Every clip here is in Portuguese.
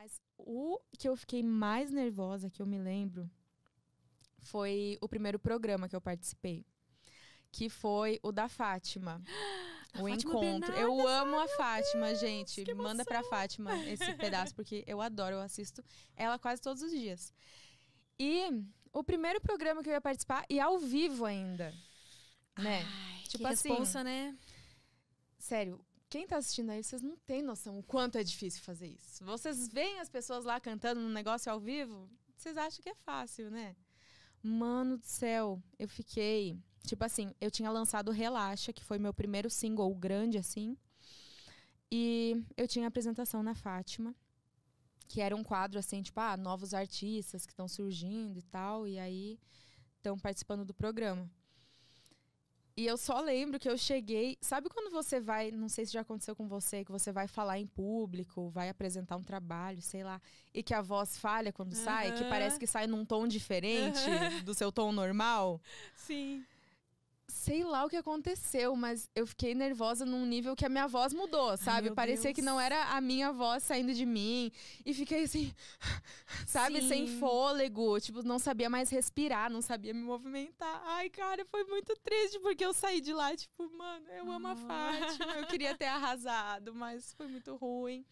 Mas o que eu fiquei mais nervosa, que eu me lembro, foi o primeiro programa que eu participei. Que foi o da Fátima. o Fátima encontro. eu amo a Fátima, Deus, gente. Manda pra Fátima esse pedaço, porque eu adoro, eu assisto ela quase todos os dias. E o primeiro programa que eu ia participar, e ao vivo ainda. Né? Ai, tipo que assim. Responsa, né? Sério, quem está assistindo aí, vocês não têm noção o quanto é difícil fazer isso. Vocês veem as pessoas lá cantando no negócio ao vivo, vocês acham que é fácil, né? Mano do céu, eu fiquei. Tipo assim, eu tinha lançado Relaxa, que foi meu primeiro single grande, assim. E eu tinha apresentação na Fátima, que era um quadro, assim, tipo, ah, novos artistas que estão surgindo e tal. E aí estão participando do programa. E eu só lembro que eu cheguei. Sabe quando você vai, não sei se já aconteceu com você, que você vai falar em público, vai apresentar um trabalho, sei lá, e que a voz falha quando uhum. sai, que parece que sai num tom diferente uhum. do seu tom normal? Sim sei lá o que aconteceu, mas eu fiquei nervosa num nível que a minha voz mudou, sabe? Ai, Parecia Deus. que não era a minha voz saindo de mim. E fiquei assim, sabe? Sim. Sem fôlego. Tipo, não sabia mais respirar, não sabia me movimentar. Ai, cara, foi muito triste, porque eu saí de lá, tipo, mano, eu ah. amo a ah. Fátima. Eu queria ter arrasado, mas foi muito ruim.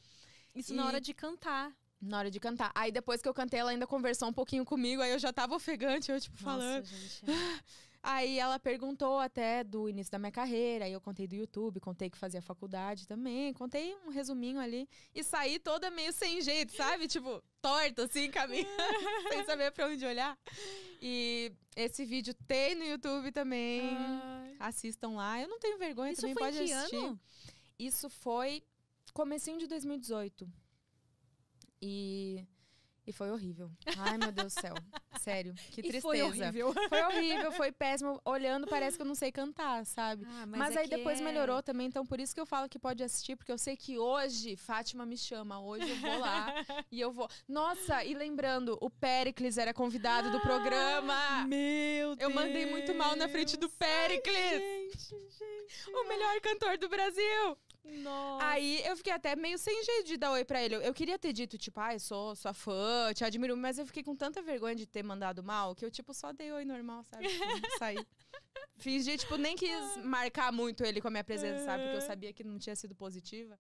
Isso e... na hora de cantar. Na hora de cantar. Aí depois que eu cantei, ela ainda conversou um pouquinho comigo, aí eu já tava ofegante, eu, tipo, Nossa, falando. Gente, é. Aí ela perguntou até do início da minha carreira, aí eu contei do YouTube, contei que fazia faculdade também, contei um resuminho ali e saí toda meio sem jeito, sabe? tipo, torta assim, caminhando, sem saber para onde olhar. E esse vídeo tem no YouTube também. Ai. Assistam lá. Eu não tenho vergonha, Isso também foi pode assistir. Ano? Isso foi comecinho de 2018. E e foi horrível. Ai, meu Deus do céu. sério. Que tristeza. foi horrível. Foi horrível, foi péssimo. Olhando, parece que eu não sei cantar, sabe? Ah, mas, mas é aí depois é... melhorou também, então por isso que eu falo que pode assistir, porque eu sei que hoje Fátima me chama, hoje eu vou lá e eu vou. Nossa, e lembrando, o Pericles era convidado do programa. Ah, meu Deus! Eu mandei muito mal na frente do Pericles. Ai, gente, gente. O melhor cantor do Brasil. Nossa. Aí eu fiquei até meio sem jeito de dar oi pra ele. Eu, eu queria ter dito, tipo, ai, sou sua fã, te admiro, mas eu fiquei com tanta vergonha de ter mandado mal que eu, tipo, só dei oi normal, sabe? Tipo, saí. Fingi, tipo, nem quis marcar muito ele com a minha presença, sabe? Porque eu sabia que não tinha sido positiva.